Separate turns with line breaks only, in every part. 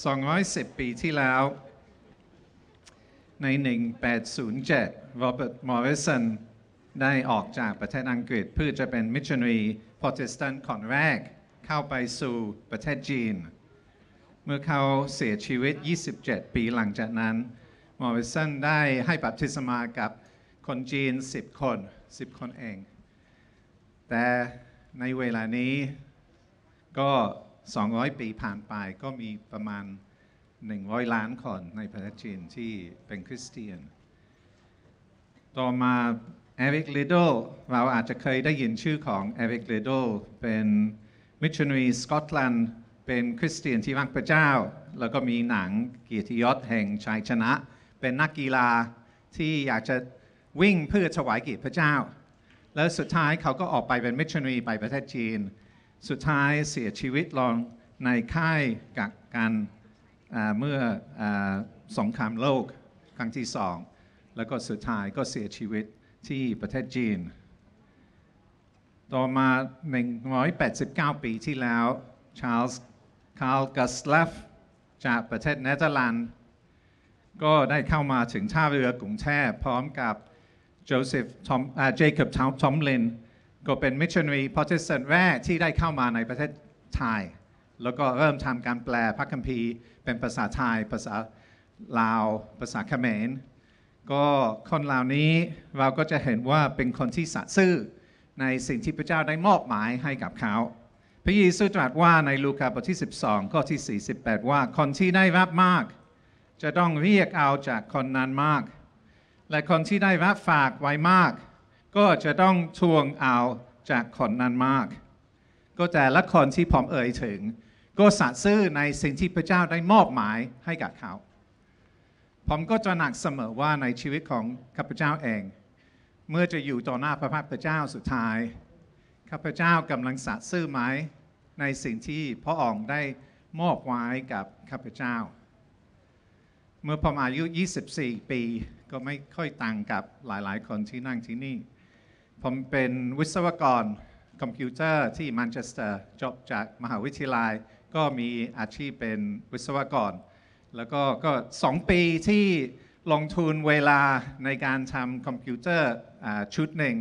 210 ปีที่แล้ว ใน 1807 Robert Morrison ได้ออกจากประเทศอังกฤษเพื่อจะเป็นมิชชันนารีโปรเตสแตนต์คนแรก เข้าไปสู่ประเทศจีน เมื่อเขาเสียชีวิต 27 ปีหลังจากนั้นมอร์ิสันได้ให้บัพติศมา กับคนจีน 10 คน 10 คนเอง แต่ในเวลานี้ก็200 ปีผ่านไปก็มีประมาณ 100 ล้านคนในประเทศจีนที่เป็นคริสเตียน ต่อมาเอริกเลโดเราอาจจะเคยได้ยินชื่อของเอริกเลโดเป็นมิชชันนีสกอตแลนด์ เป็นคริสเตียนที่รักพระเจ้า แล้วก็มีหนังเกียรติยศแห่งชัยชนะ เป็นนักกีฬาที่อยากจะวิ่งเพื่อถวายเกียรติพระเจ้า แล้วสุดท้ายเขาก็ออกไปเป็นมิชชันนีไปประเทศจีนสุดท้ายเสียชีวิตลงในค่ายกักกันเมื่อสงครามโลกครั้งที่สอง แล้วก็สุดท้ายก็เสียชีวิตที่ประเทศจีน ต่อมา 189 ปีที่แล้วชาร์ลส์คาร์ลกัสเลฟจากประเทศเนเธอร์แลนด์ก็ได้เข้ามาถึงท่าเรือกรุงแทพพร้อมกับโจเซฟทอมเจคอบทอมลินก็เป็นมิชชันนารีโปรเตสแตนต์แรกที่ได้เข้ามาในประเทศไทย แล้วก็เริ่มทำการแปลพระคัมภีร์ เป็นภาษาไทยภาษาลาว ภาษาเขมร ก็คนเหล่านี้เราก็จะเห็นว่าเป็นคนที่สัตย์ซื่อในสิ่งที่พระเจ้าได้มอบหมายให้กับเขา พระเยซูตรัสว่าในลูกาบทที่ 12ข้อที่ 48 ว่าคนที่ได้รับมาก จะต้องเรียกเอาจากคนนั้นมาก และคนที่ได้รับฝากไว้มากก็จะต้องทวงเอาจากคนนั้นมาก ก็แต่ละคนที่ผมเอ่ยถึง ก็สัตย์ซื่อในสิ่งที่พระเจ้าได้มอบหมายให้กับเขาผมก็จะหนักเสมอว่าในชีวิตของข้าพเจ้าเอง เมื่อจะอยู่ต่อหน้าพระพักตร์พระเจ้าสุดท้ายข้าพเจ้ากำลังสัตย์ซื่อไหมในสิ่งที่พระองค์ได้มอบไว้กับข้าพเจ้า เมื่อผมอายุ 24 ปีก็ไม่ค่อยต่างกับหลาย ๆ คนที่นั่งที่นี่ผมเป็นวิศวกรคอมพิวเตอร์ที่แมนเชสเตอร์จบจากมหาวิทยาลัย ก็มีอาชีพเป็นวิศวกร แล้วก็ก็สองปีที่ลงทุนเวลาในการทำคอมพิวเตอร์ชุดหนึ่ง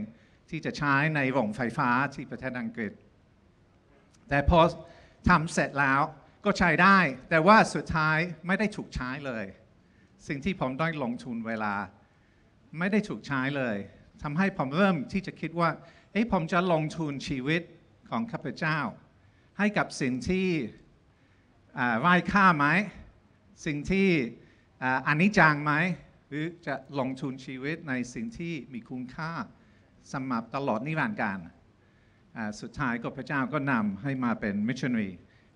ที่จะใช้ในวงไฟฟ้าที่ประเทศอังกฤษ แต่พอทำเสร็จแล้วก็ใช้ได้ แต่ว่าสุดท้ายไม่ได้ถูกใช้เลย สิ่งที่ผมต้องลงทุนเวลา ไม่ได้ถูกใช้เลยทำให้ผมเริ่มที่จะคิดว่าเอ้ผมจะลงทุนชีวิตของข้าพเจ้า ให้กับสิ่งที่ไร้ค่าไหม สิ่งที่อันนี้จางไหม หรือจะลงทุนชีวิตในสิ่งที่มีคุณค่าสำหรับตลอดนิรันดร์การ สุดท้ายก็พระเจ้าก็นำให้มาเป็นมิชชันนี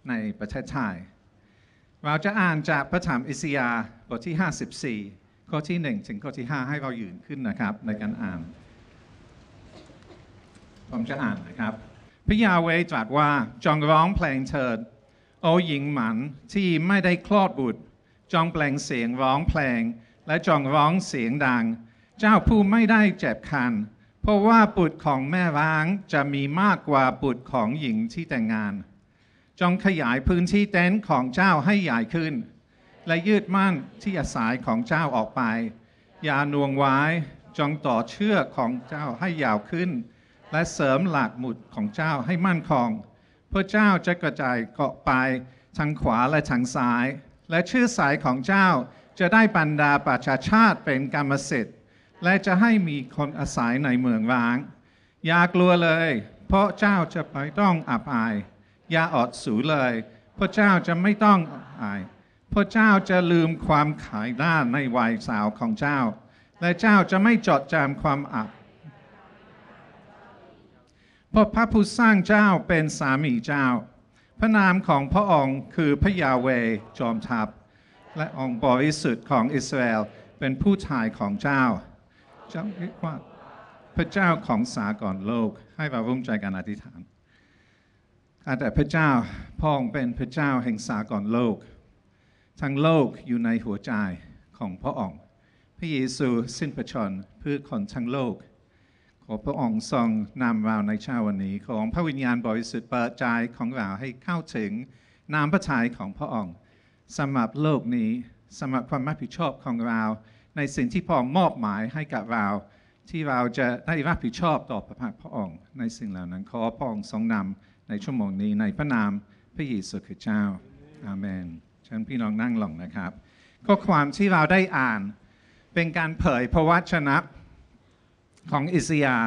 ในประเทศไทย เราจะอ่านจากพระธรรมอิสยาห์บทที่ 54ข้อที่1ถึงข้อที่5ให้เรายืนขึ้นนะครับในการอ่าน ผมจะอ่านนะครับพระยาเวตรัสว่าจงร้องเพลงเถิด โอหญิงหมันที่ไม่ได้คลอดบุตรจงแปลงเสียงร้องเพลง และจงร้องเสียงดัง เจ้าผู้ไม่ได้เจ็บคันเพราะว่าบุตรของแม่ร้างจะมีมากกว่าบุตรของหญิงที่แต่งงานจงขยายพื้นที่เต็นท์ของเจ้าให้ใหญ่ขึ้นและยืดม่านที่อาศัยของเจ้าออกไป อย่าหน่วงไว้ จงต่อเชือกของเจ้าให้ยาวขึ้น และเสริมหลักหมุดของเจ้าให้มั่นคง เพื่อเจ้าจะกระจายเกาะไปทางขวาและทางซ้าย และชื่อสายของเจ้าจะได้บรรดาประชาชาติเป็นกรรมสิทธิ์และจะให้มีคนอาศัยในเมืองร้าง อย่ากลัวเลย เพราะเจ้าจะไปต้องอับอาย อย่าอดสูเลย เพราะเจ้าจะไม่ต้องอายพระเจ้าจะลืมความขายหน้าในวัยสาวของเจ้า และเจ้าจะไม่จดจำความอับ เพราะพระผู้สร้างเจ้าเป็นสามีเจ้า พระนามของพระองค์คือพระยาเวจอมทัพ และองค์บริสุทธิ์ของอิสราเอลเป็นผู้ชายของเจ้า เจ้าเรียกว่าพระเจ้าของสากลโลกให้เราร่วมใจกันอธิษฐานแต่พระเจ้าพ่องเป็นพระเจ้าแห่งสากลโลกทั้งโลกอยู่ในหัวใจของพระองค์ พระเยซูสิ้นพระชนเพื่อคนทั้งโลก ขอพระองค์ทรงนำเราในเช้าวันนี้ ของพระวิญญาณบริสุทธิ์เปิดใจของเราให้เข้าถึงนามพระทัยของพระองค์สำหรับโลกนี้ สำหรับความรับผิดชอบของเรา ในสิ่งที่พระองค์มอบหมายให้กับเรา ที่เราจะได้รับผิดชอบต่อพระพักพระองค์ ในสิ่งเหล่านั้น ขอพระองค์ทรงนำ ในชั่วโมงนี้ในพระนามพระเยซูคริสต์เจ้าอาเมนชิญพี่น้องนั่งลงนะครับก็ความที่เราได้อ่านเป็นการเผยพระวจนะของอิสยา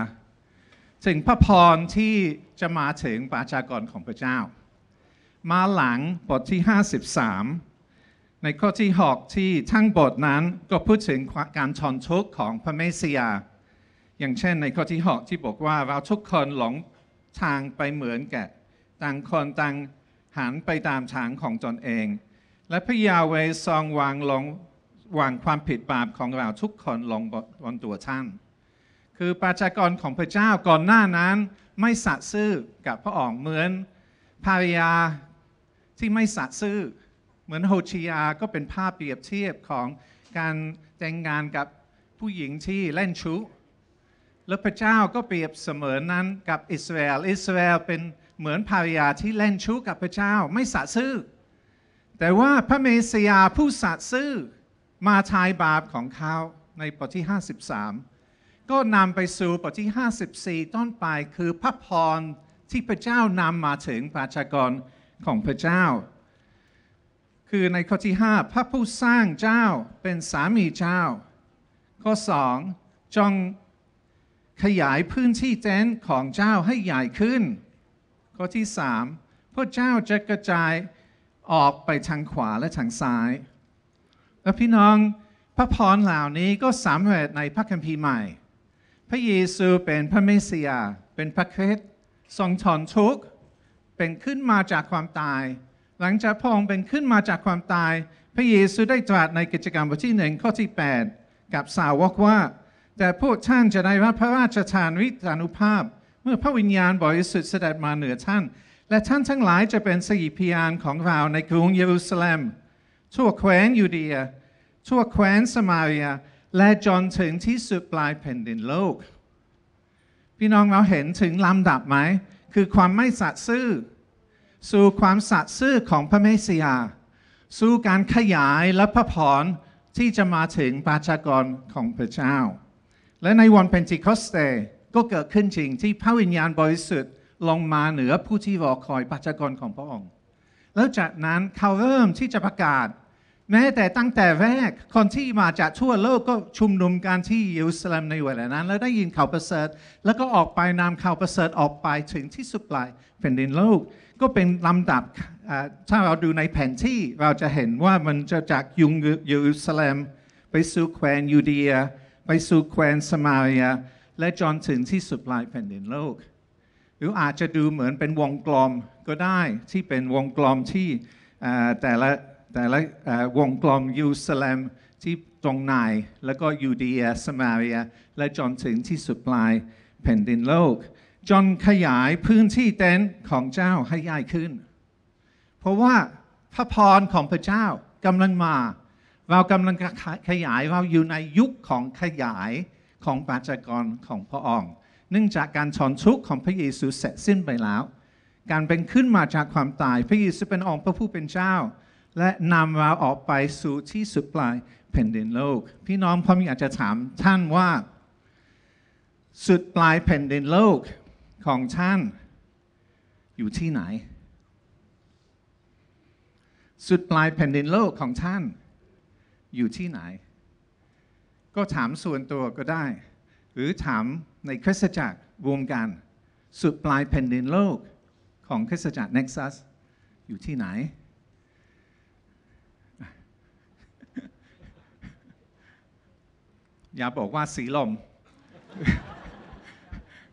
ถึงพระพรที่จะมาถึงประชากรของพระเจ้า มาหลังบทที่ 53 ในข้อที่6ที่ทั้งบทนั้นก็พูดถึงการทอนทุกข์ของพระเมสสิยาอย่างเช่นในข้อที่6ที่บอกว่าเราทุกคนหลงทางไปเหมือนแกะต่างคนต่างหันไปตามทางของตนเองและพระยาเวทรงวางลงวางความผิดบาปของเราทุกคนลงบนตัวท่าน คือประชากรของพระเจ้าก่อนหน้านั้นไม่สัตย์ซื่อกับพระองค์เหมือนภาริยาที่ไม่สัตย์ซื่อ เหมือนโฮชิยาก็เป็นภาพเปรียบเทียบของการแต่งงานกับผู้หญิงที่เล่นชู้ และพระเจ้าก็เปรียบเสมือนนั้นกับอิสราเอลอิสราเอลเป็นเหมือนภาริยาที่เล่นชู้กับพระเจ้า ไม่สัตย์ซื่อแต่ว่าพระเมสยาผู้สัตซ์ซื่อมาทายบาปของเขาในบทที่ 53 ก็นำไปสู่บทที่ 54 ต้นไปคือพระพรที่พระเจ้านำมาถึงประชากรของพระเจ้า คือในข้อที่5พระผู้สร้างเจ้าเป็นสามีเจ้า ข้อ 2 จงขยายพื้นที่เต็นท์ของเจ้าให้ใหญ่ขึ้น ข้อที่3พระเจ้าจะกระจายออกไปทางขวาและทางซ้าย และพี่น้องพระพรเหล่านี้ก็สำเร็จในพระคัมภีร์ใหม่ พระเยซูเป็นพระเมสสิยาเป็นพระคริสต์ทรงถอนทุกข์เป็นขึ้นมาจากความตาย หลังจากพระองค์เป็นขึ้นมาจากความตาย พระเยซูได้ตรัสในกิจกรรมบทที่หนึ่งข้อที่ 8 กับสาวกว่า แต่พวกท่านจะได้รับพระราชทานวิจานุภาพ เมื่อพระวิญญาณบริสุทธิ์เสด็จมาเหนือท่านและท่านทั้งหลายจะเป็นสยิพยานของเราในกรุงเยรูซาเล็มทั่วแคว้นยูเดีย ทั่วแคว้นสมาเรีย และจนถึงที่สุดปลายแผ่นดินโลก พี่น้องเราเห็นถึงลำดับไหม คือความไม่สัตย์ซื่อสู่ความสัตย์ซื่อของพระเมสสิยา สู่การขยายและพระพรที่จะมาถึงประชากรของพระเจ้า และในวันเพนทิคอสเตก็เกิดขึ้นจริงที่พระวิญญาณบริสุทธิลงมาเหนือผู้ที่รอคอยปัจจกรของพระองค์แล้วจากนั้นเขาเริ่มที่จะประกาศ แม้แต่ตั้งแต่แรก คนที่มาจากทั่วโลกก็ชุมนุมการที่เยรูซาเล็มในเวลานั้น แล้วได้ยินข่าวประเสริฐแล้วก็ออกไปนำข่าวประเสริฐออกไปถึงที่สุดปลายแผ่นดินโลก ก็เป็นลำดับถ้าเราดูในแผนที่เราจะเห็นว่ามันจะจากยุงเยรูซาเล็มไปสู่แคว้นยูเดีย ไปสู่แคว้นสมาเรีย และจนถึงที่สุดปลายแผ่นดินโลกหรืออาจจะดูเหมือนเป็นวงกลมก็ได้ ที่เป็นวงกลมที่แต่ละแต่ละวงกลมยูสเลมที่ตรงไหน แล้วก็ยูเดียสมาเรียและจนถึงที่สุดปลายแผ่นดินโลก จนขยายพื้นที่เต็นท์ของเจ้าให้ใหญ่ขึ้น เพราะว่าพระพรของพระเจ้ากำลังมาเรากำลังขยายเราอยู่ในยุคของขยายของปัจจกรของพระองค์เนื่องจากการถอนทุกข์ของพระเยซูเสร็จสิ้นไปแล้ว การเป็นขึ้นมาจากความตายพระเยซูเป็นองค์พระผู้เป็นเจ้า และนำเราออกไปสู่ที่สุดปลายแผ่นดินโลกพี่น้องพอมีอาจจะถามท่านว่าสุดปลายแผ่นดินโลกของท่านอยู่ที่ไหน สุดปลายแผ่นดินโลกของท่าน อยู่ที่ไหน ก็ถามส่วนตัวก็ได้ หรือถามในคริสตจักรรวมกันสุดปลายแผ่นดินโลกของคริสตจักรเน็กซัสอยู่ที่ไหน อย่าบอกว่าสีลม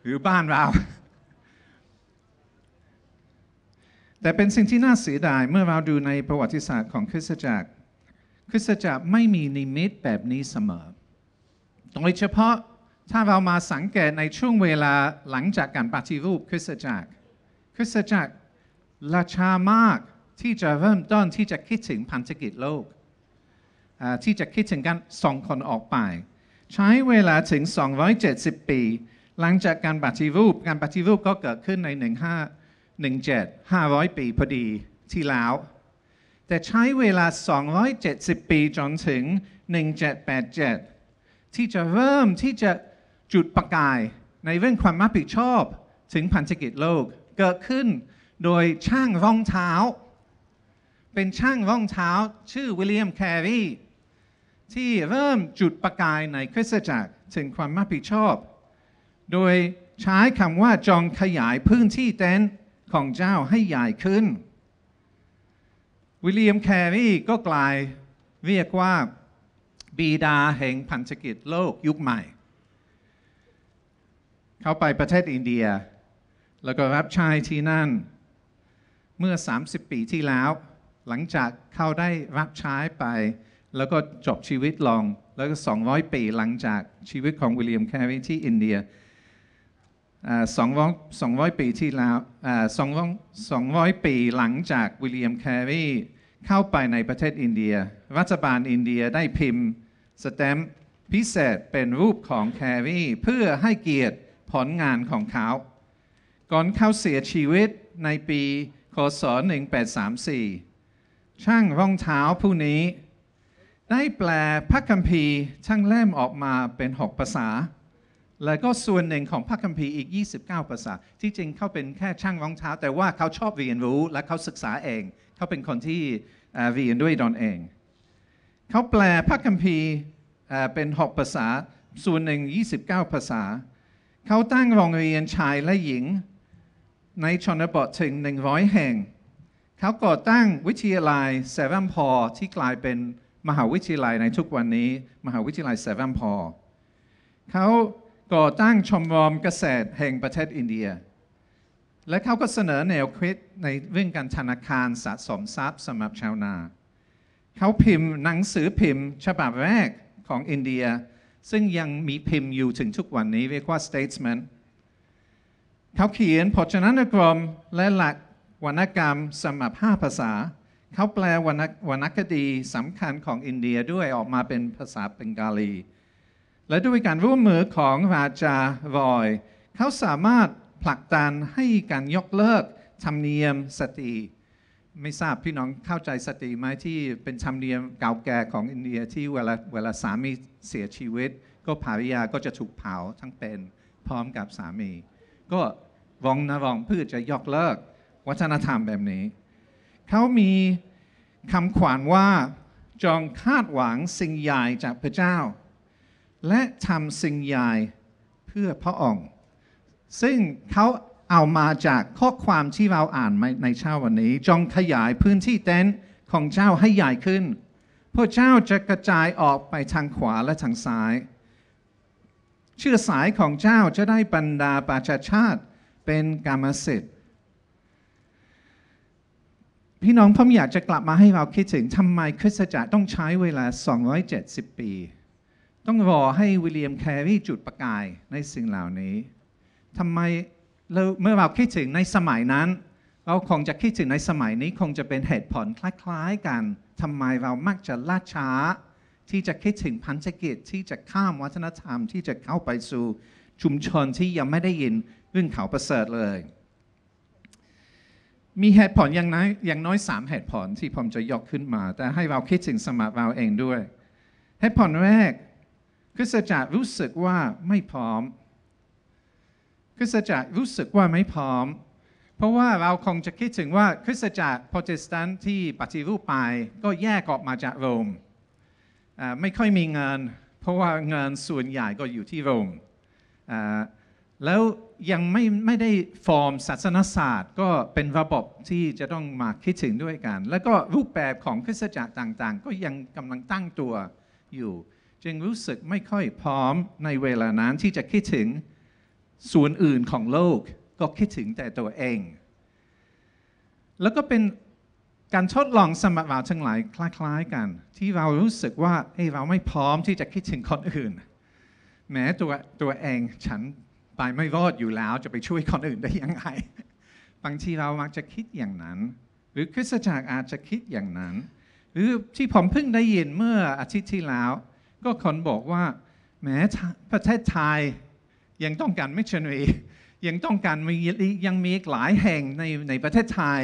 หรือบ้านเรา แต่เป็นสิ่งที่น่าเสียดายเมื่อเราดูในประวัติศาสตร์ของคริสตจักร คริสตจักรไม่มีนิมิตแบบนี้เสมอโดยเฉพาะถ้าเรามาสังเกตในช่วงเวลาหลังจากการปฏิรูปคริสตจักรคริสตจักรลาชามากที่จะเริ่มต้นที่จะคิดถึงพันธกิจโลก ที่จะคิดถึงการส่งคนออกไป ใช้เวลาถึง 270 ปี หลังจากการปฏิรูป การปฏิรูปก็เกิดขึ้นใน 1517 500 ปีพอดีที่แล้ว แต่ใช้เวลา 270 ปีจนถึง1787 ที่จะเริ่มที่จะจุดประกายในเรื่องความรับผิดชอบถึงพันธกิจโลกเกิดขึ้น โดยช่างรองเท้าเป็นช่างรองเท้าชื่อวิลเลียมแครีที่เริ่มจุดประกายในคริสตจักรถึงความรับผิดชอบ โดยใช้คำว่าจองขยายพื้นที่เต็นท์ของเจ้าให้ใหญ่ขึ้นวิลเลียมแครีก็กลายเรียกว่าบีดาแห่งพันธกิจโลกยุคใหม่เขาไปประเทศอินเดีย แล้วก็รับใช้ที่นั่น เมื่อ 30 ปีที่แล้ว หลังจากเขาได้รับใช้ไป แล้วก็จบชีวิตลงแล้วก็ 200 ปีหลังจากชีวิตของวิลเลียมแคร์รีที่อินเดียสองร้อยปีที่แล้วสองร้อยปีหลังจากวิลเลียมแคร์รีเข้าไปในประเทศอินเดียรัฐบาลอินเดียได้พิมพ์สแตมป์พิเศษเป็นรูปของแครีเพื่อให้เกียรติผลงานของเขา ก่อนเขาเสียชีวิตในปี คศ1834ช่างรองเท้าผู้นี้ ได้แปลพระคัมภีร์ช่างเล่มออกมาเป็น 6 ภาษา และก็ส่วนหนึ่งของพระคัมภีร์อีก 29 ภาษา ที่จริงเขาเป็นแค่ช่างรองเท้า แต่ว่าเขาชอบเรียนรู้และเขาศึกษาเอง เขาเป็นคนที่เรียนด้วยตนเอง เขาแปลพระคัมภีร์เป็น 6 ภาษา ส่วนหนึ่ง29 ภาษาเขาตั้งโรงเรียนชายและหญิงในชนบทถึงหนึ่งร้อยแห่ง เขาก่อตั้งวิทยาลัยเซเว่นพอที่กลายเป็นมหาวิทยาลัยในทุกวันนี้ มหาวิทยาลัยเซเว่นพอ เขาก่อตั้งชมรมเกษตรแห่งประเทศอินเดีย และเขาก็เสนอแนวคิดในเรื่องการธนาคารสะสมทรัพย์สำหรับชาวนา เขาพิมพ์หนังสือพิมพ์ ฉบับแรก ของอินเดียซึ่งยังมีพิมพ์อยู่ถึงทุกวันนี้เรียกว่า Statesman เขาเขียนพจนานุกรมและหลักวรรณกรรมสำหรับ5ภาษา เขาแปลวรรณวรรณคดีสำคัญของอินเดียด้วยออกมาเป็นภาษาเบงกาลี และด้วยการร่วมมือของราจารอยเขาสามารถผลักดันให้การยกเลิกธรรมเนียมสตรีไม่ทราบพี่น้องเข้าใจสติไหมที่เป็นธรรมเนียมเก่าแก่ของอินเดียที่เวลาเวลาสามีเสียชีวิตก็ภรรยาก็จะถูกเผาทั้งเป็นพร้อมกับสามี ก็วองนะวงพืชจะยกเลิกวัฒนธรรมแบบนี้ เขามีคำขวัญว่าจองคาดหวังสิ่งใหญ่จากพระเจ้า และทำสิ่งใหญ่เพื่อพระองค์ ซึ่งเขาเอามาจากข้อความที่เราอ่านในเช้าวันนี้จงขยายพื้นที่เต็นท์ของเจ้าให้ใหญ่ขึ้นพระเจ้าจะกระจายออกไปทางขวาและทางซ้าย เชื่อสายของเจ้าจะได้บรรดาประชาชาติเป็นกรรมสิทธิ์พี่น้องผมอยากจะกลับมาให้เราคิดถึงทำไมคริสตจักรต้องใช้เวลา 270 ปี ต้องรอให้วิลเลียมแครีจุดประกายในสิ่งเหล่านี้ทำไมเเมื่อเราคิดถึงในสมัยนั้น เราคงจะคิดถึงในสมัยนี้ คงจะเป็นเหตุผลคล้ายๆกันทำไมเรามักจะล่าช้า ที่จะคิดถึงพันธกิจที่จะข้ามวัฒนธรรมที่จะเข้าไปสู่ชุมชนที่ยังไม่ได้ยินเรื่องเขาประเสริฐเลย มีเหตุผลอย่างน้อยอย่างน้อยสามเหตุผลที่ผมจะยกขึ้นมา แต่ให้เราคิดถึงสมัครเราเองด้วยเหตุผลแรกคือสจะรู้สึกว่าไม่พร้อมคริสตจักรรู้สึกว่าไม่พร้อม เพราะว่าเราคงจะคิดถึงว่าคริสตจักรโปรเตสแตนต์ที่ปฏิรูปไปก็แยกออกมาจากโรม ไม่ค่อยมีงานเพราะว่างานส่วนใหญ่ก็อยู่ที่โรม แล้วยังไม่ไม่ได้ฟอร์มศาสนศาสตร์ก็เป็นระบบที่จะต้องมาคิดถึงด้วยกัน แล้วก็รูปแบบของคริสตจักรต่างๆ ก็ยังกำลังตั้งตัวอยู่ จึงรู้สึกไม่ค่อยพร้อมในเวลานั้นที่จะคิดถึงส่วนอื่นของโลกก็คิดถึงแต่ตัวเอง แล้วก็เป็นการทดลองสมบัติทั้งหลายคล้าย ๆ กัน ที่เรารู้สึกว่าเอ้เราไม่พร้อมที่จะคิดถึงคนอื่น แม้ตัวตัวเองฉันไปไม่รอดอยู่แล้วจะไปช่วยคนอื่นได้ยังไง บางทีเรามักจะคิดอย่างนั้น หรือคริสตจักรอาจจะคิดอย่างนั้น หรือที่ผมเพิ่งได้ยินเมื่ออาทิตย์ที่แล้ว ก็คนบอกว่าแม้ประเทศไทยยังต้องการมิชชันนารียังต้องการมียังมีหลายแห่งในในประเทศไทย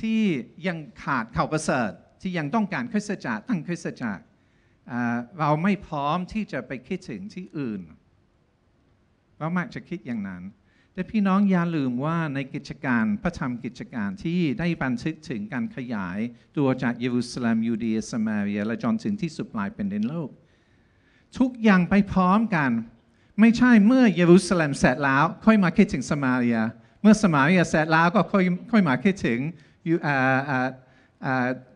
ที่ยังขาดข่าวประเสริฐที่ยังต้องการคริสตจักรตั้งคริสตจักรเราไม่พร้อมที่จะไปคิดถึงที่อื่น เรามักจะคิดอย่างนั้น แต่พี่น้องอย่าลืมว่าในกิจการพระธรรมกิจการที่ได้บันทึกถึงการขยายตัวจากเยรูซาเล็มยูเดียสมาเรีย และจนถึงที่สุดปลายเป็นเดนโลก ทุกอย่างไปพร้อมกันไม่ใช่เมื่อเยรูซาเล็มเสร็จแล้ว ค่อยมาคิดถึงสมาเรียเมื่อสมาเรียเสร็จแล้วก็ค่อยค่อยมาคิดถึง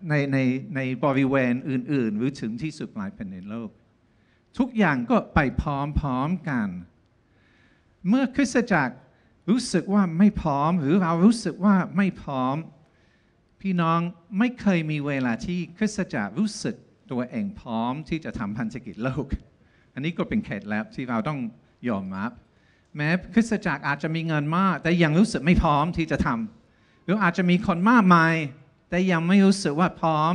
ในในในบริเวณอื่นๆหรือถึงที่สุดปลายแผ่นดินโลกทุกอย่างก็ไปพร้อมๆกัน เมื่อคริสตจักรรู้สึกว่าไม่พร้อมหรือเรารู้สึกว่าไม่พร้อมพี่น้องไม่เคยมีเวลาที่คริสตจักรรู้สึกตัวเองพร้อมที่จะทำพันธกิจโลกนนี้ก็เป็นเขตแลบที่เราต้อง ยอมรับแม้คริสตจักรอาจจะมีเงินมาก แต่ยังรู้สึกไม่พร้อมที่จะทำ หรืออาจจะมีคนมากมาย แต่ยังไม่รู้สึกว่าพร้อม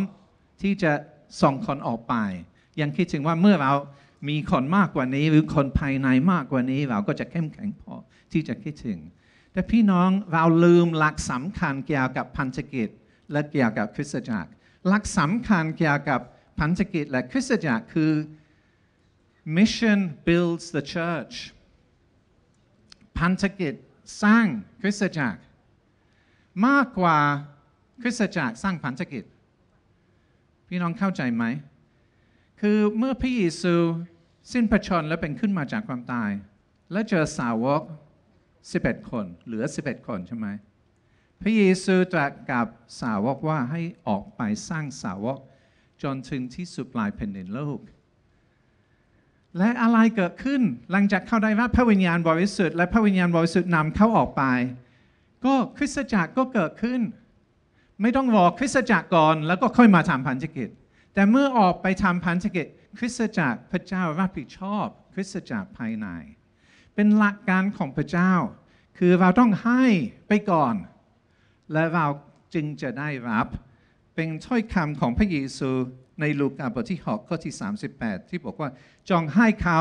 ที่จะส่งคนออกไปยังคิดถึงว่าเมื่อเรามีคนมากกว่านี้ หรือคนภายในมากกว่านี้ เราก็จะเข้มแข็งพอที่จะคิดถึง แต่พี่น้องเราลืมหลักสำคัญเกี่ยวกับพันธกิจ และเกี่ยวกับคริสตจักรหลักสำคัญเกี่ยวกับพันธกิจ และคริสตจักรคือ Mission builds the church พันธกิจสร้างคริสตจักร มากกว่าคริสตจักรสร้างพันธกิจ พี่น้องเข้าใจไหม คือเมื่อพระเยซู สิ้นพระชนแล้วเป็นขึ้นมาจากความตาย แล้วเจอสาวก 11 คน เหลือ 11 คนใช่ไหมพระเยซูตรัสกับสาวก ว่าให้ออกไปสร้างสาวก จนถึงที่สุดปลายแผ่นดินโลกและอะไรเกิดขึ้นหลังจากเข้าได้รับพระวิญญาณบริสุทธิ์และพระวิญญาณบริสุทธิ์นำเขาออกไป ก็คริสตจักรก็เกิดขึ้น ไม่ต้องรอคริสตจักรก่อน แล้วก็ค่อยมาทำพันธกิจ แต่เมื่อออกไปทำพันธกิจคริสตจักรพระเจ้ารับผิดชอบคริสตจักรภายใน เป็นหลักการของพระเจ้า คือเราต้องให้ไปก่อน และเราจึงจะได้รับเป็นถ้อยคำของพระเยซูในลูกาบทที่6ข้อที่ 38 ที่บอกว่า จองให้เขา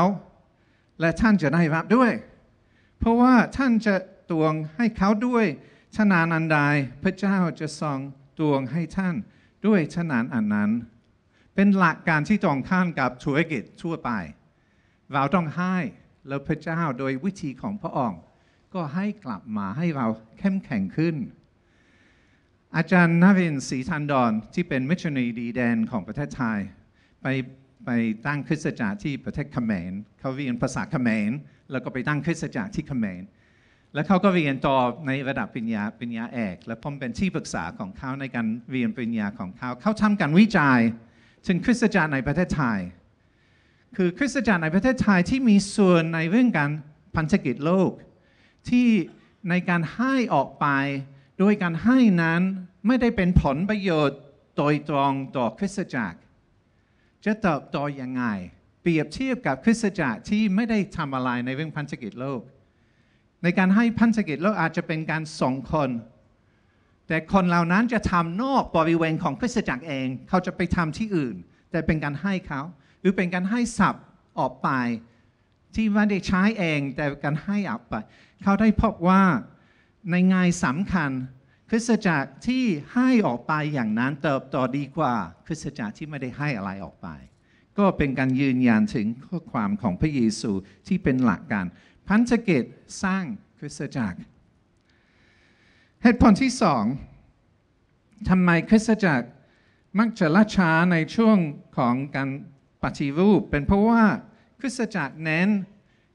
และท่านจะได้รับด้วย เพราะว่าท่านจะตวงให้เขาด้วยชนานอันใดพระเจ้าจะทรงตวงให้ท่าน ด้วยชนานอันนั้น เป็นหลักการที่ตรงข้ามกับธุรกิจทั่วไปเราต้องให้แล้วพระเจ้าโดยวิธีของพระองค์ก็ให้กลับมาให้เราเข้มแข็งขึ้นอาจารย์นวินศรีทันดอน ที่เป็นมิชชันนีดีแดนของประเทศไทย ไปไปตั้งคริสตจักรที่ประเทศเขมรเขาเรียนภาษาเขมรแล้วก็ไปตั้งคริสตจักรที่เขมรแล้วเขาก็เรียนต่อในระดับปริญญาปริญญาเอกและผมเป็นที่ปรึกษาของเขาในการเรียนปริญญาของเขาเขาทำการวิจัยถึงคริสตจักรในประเทศไทย คือคริสตจักรในประเทศไทยที่มีส่วนในเรื่องการพันธกิจโลกที่ในการให้ออกไปโดยการให้นั้นไม่ได้เป็นผลประโยชน์โดยตรงต่อคริสตจักรจะเติบโตยังไง เปรียบเทียบกับคริสตจักรที่ไม่ได้ทำอะไรในเรื่องพันธกิจโลก ในการให้พันธกิจโลกอาจจะเป็นการส่งคน แต่คนเหล่านั้นจะทำนอกบริเวณของคริสตจักรเอง เขาจะไปทำที่อื่นแต่เป็นการให้เขา หรือเป็นการให้สับออกไป ที่ไม่ได้ใช้เอง แต่การให้ออกไปเขาได้พบว่าในงานสำคัญคริสตจักรที่ให้ออกไปอย่างนั้นเติบโตดีกว่าคริสตจักรที่ไม่ได้ให้อะไรออกไป ก็เป็นการยืนยันถึงข้อความของพระเยซูที่เป็นหลักการพันธกิจสร้างคริสตจักรเหตุผลที่สองทำไมคริสตจักรมักจะล่าช้าในช่วงของการปฏิรูป เป็นเพราะว่าคริสตจักรเน้น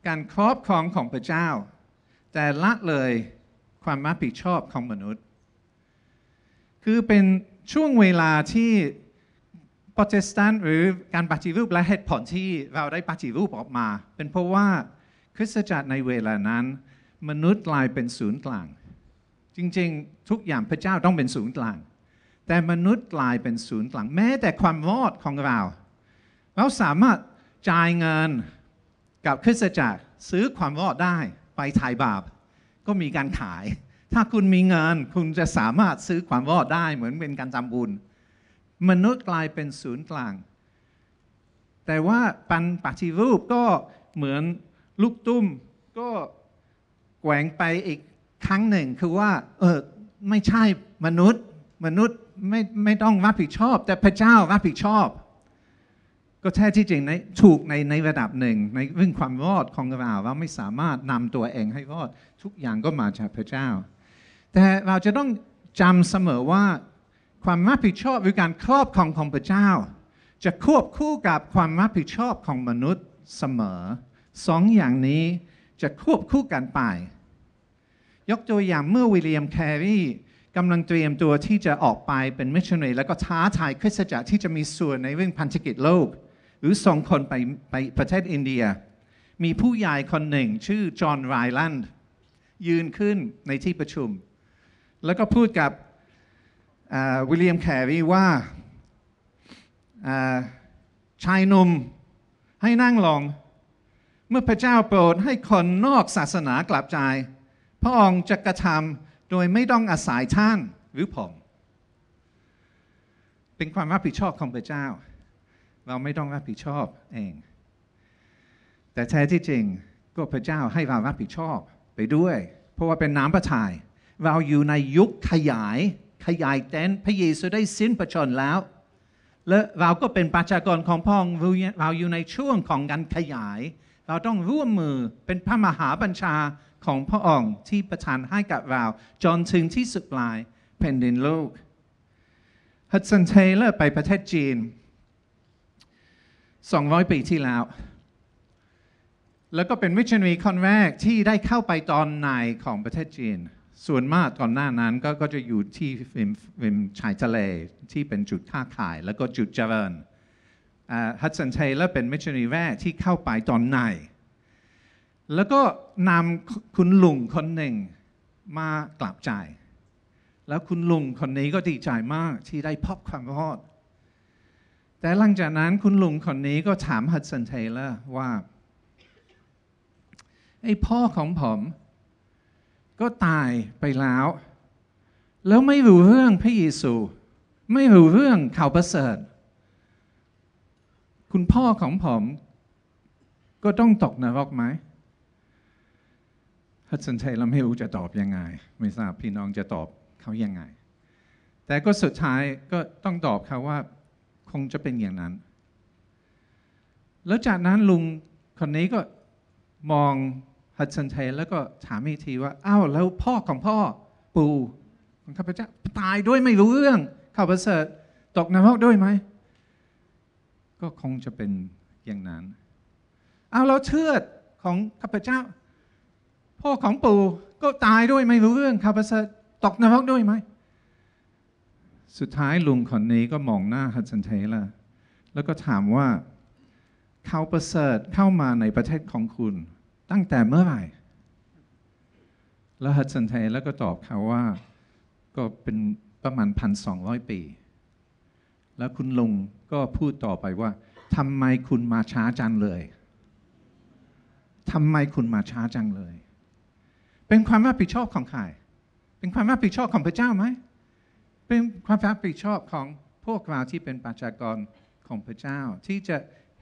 การครอบครอง ของพระเจ้า แต่ละเลยความรับผิดชอบของมนุษย์คือเป็นช่วงเวลาที่โปรเตสแตนต์หรือการปฏิรูปและเหตุผลที่เราได้ปฏิรูปออกมา เป็นเพราะว่าคริสตจักรในเวลานั้น มนุษย์กลายเป็นศูนย์กลาง จริงๆทุกอย่างพระเจ้าต้องเป็นศูนย์กลาง แต่มนุษย์กลายเป็นศูนย์กลางแม้แต่ความรอดของเราเราสามารถจ่ายเงินกับคริสตจักร ซื้อความรอดได้ไปถ่ายบาปก็มีการขาย ถ้าคุณมีเงินคุณจะสามารถซื้อความรอดได้เหมือนเป็นการจำบุญมนุษย์กลายเป็นศูนย์กลาง แต่ว่าปันปฏิรูปก็เหมือนลูกตุ้ม ก็แกว่งไปอีกครั้งหนึ่ง คือว่าเออไม่ใช่มนุษย์มนุษย์ไม่ไม่ต้องรับผิดชอบ แต่พระเจ้ารับผิดชอบก็แท้ที่จริงในถูกในในระดับหนึ่ง ในเรื่องความรอดของเราเราไม่สามารถนำตัวเองให้รอดทุกอย่างก็มาจากพระเจ้า แต่เราจะต้องจำเสมอว่า ความรับผิดชอบหรือการครอบครองของพระเจ้า จะควบคู่กับความรับผิดชอบของมนุษย์เสมอสองอย่างนี้จะควบคู่กันไป ยกตัวอย่างเมื่อวิลเลียมแครีกำลังเตรียมตัวที่จะออกไปเป็นมิชชันนารีแล้วก็ท้าทายคริสตจักรที่จะมีส่วนในเรื่องพันธกิจโลกหรือส่งคนไปไปประเทศอินเดีย มีผู้ใหญ่คนหนึ่งชื่อจอห์นไรแลนด์ยืนขึ้นในที่ประชุม แล้วก็พูดกับวิลเลียมแครีว่าชายหนุ่มให้นั่งลงเมื่อพระเจ้าโปรดให้คนนอกศาสนากลับใจพระองค์จะกระทำโดยไม่ต้องอาศัยท่านหรือผม เป็นความรับผิดชอบของพระเจ้าเราไม่ต้องรับผิดชอบเอง แต่แท้ที่จริงก็พระเจ้าให้เรารับผิดชอบไปด้วย เพราะว่าเป็นน้ำพระทยัยเราอยู่ในยุคขยายขยายแตนพระเยซูได้สิ้นประชนแล้ว และเราก็เป็นประชากรของพองเราอยู่ในช่วงของการขยาย เราต้องร่วมมือเป็นพระมหาบัญชาของพระองค์ที่ประทานให้กับเราจนถึงที่สุดปลายแผ่นดินโลกฮัตสันเทเลอร์ไปประเทศจีน200 ปีที่แล้ว แล้วก็เป็นมิชชันนีคนแรกที่ได้เข้าไปตอนในของประเทศจีน ส่วนมากตอนหน้านั้นก็ก็จะอยู่ที่ริมชายทะเลที่เป็นจุดค้าขายแล้วก็จุดเจริญฮัตสันเทเลเป็นมิชชันนีแรกที่เข้าไปตอนใน แล้วก็นำคุณลุงคนหนึ่งมากลับใจ แล้วคุณลุงคนนี้ก็ดีใจมากที่ได้พบความรอดแต่หลังจากนั้นคุณลุงคนนี้ก็ถามฮัดสันเทเลอร์ว่าไอพ่อของผมก็ตายไปแล้ว แล้วไม่รู้เรื่องพระเยซู ไม่รู้เรื่องข่าวประเสริฐคุณพ่อของผม ก็ต้องตกนรกไหมฮัดสันเทเลอร์ไม่รู้จะตอบยังไงไม่ทราบพี่น้องจะตอบเขายังไง แต่ก็สุดท้ายก็ต้องตอบเขาว่าคงจะเป็นอย่างนั้น แล้วจากนั้นลุงคนนี้ก็มองฮัดสันเทแล้วก็ถามอีกทีว่าอ้าวแล้วพ่อของพ่อปู่ของข้าพเจ้าตายด้วยไม่รู้เรื่องข้าพเจ้าตกนรกด้วยไหม ก็คงจะเป็นอย่างนั้น อ้าวแล้วเชือของข้าพเจ้า พ่อของปู่ก็ตายด้วยไม่รู้เรื่องข้าพเจ้าตกนรกด้วยไหมสุดท้ายลุงคนนี้ก็มองหน้าฮัสันเทล่แล้วก็ถามว่าเขาประเสริฐเข้ามาในประเทศของคุณ ตั้งแต่เมื่อไหร่แล้วฮัสันเทแล้วก็ตอบเขาว่าก็เป็นประมาณพันสองร้อยปี แล้วคุณลุงก็พูดต่อไปว่าทำไมคุณมาช้าจังเลยทำไมคุณมาช้าจังเลย เป็นความรับผิดชอบของใคร เป็นความรับผิดชอบของพระเจ้าไหมเป็นความรับผิดชอบของพวกเราที่เป็นประชากรของพระเจ้า ที่จะ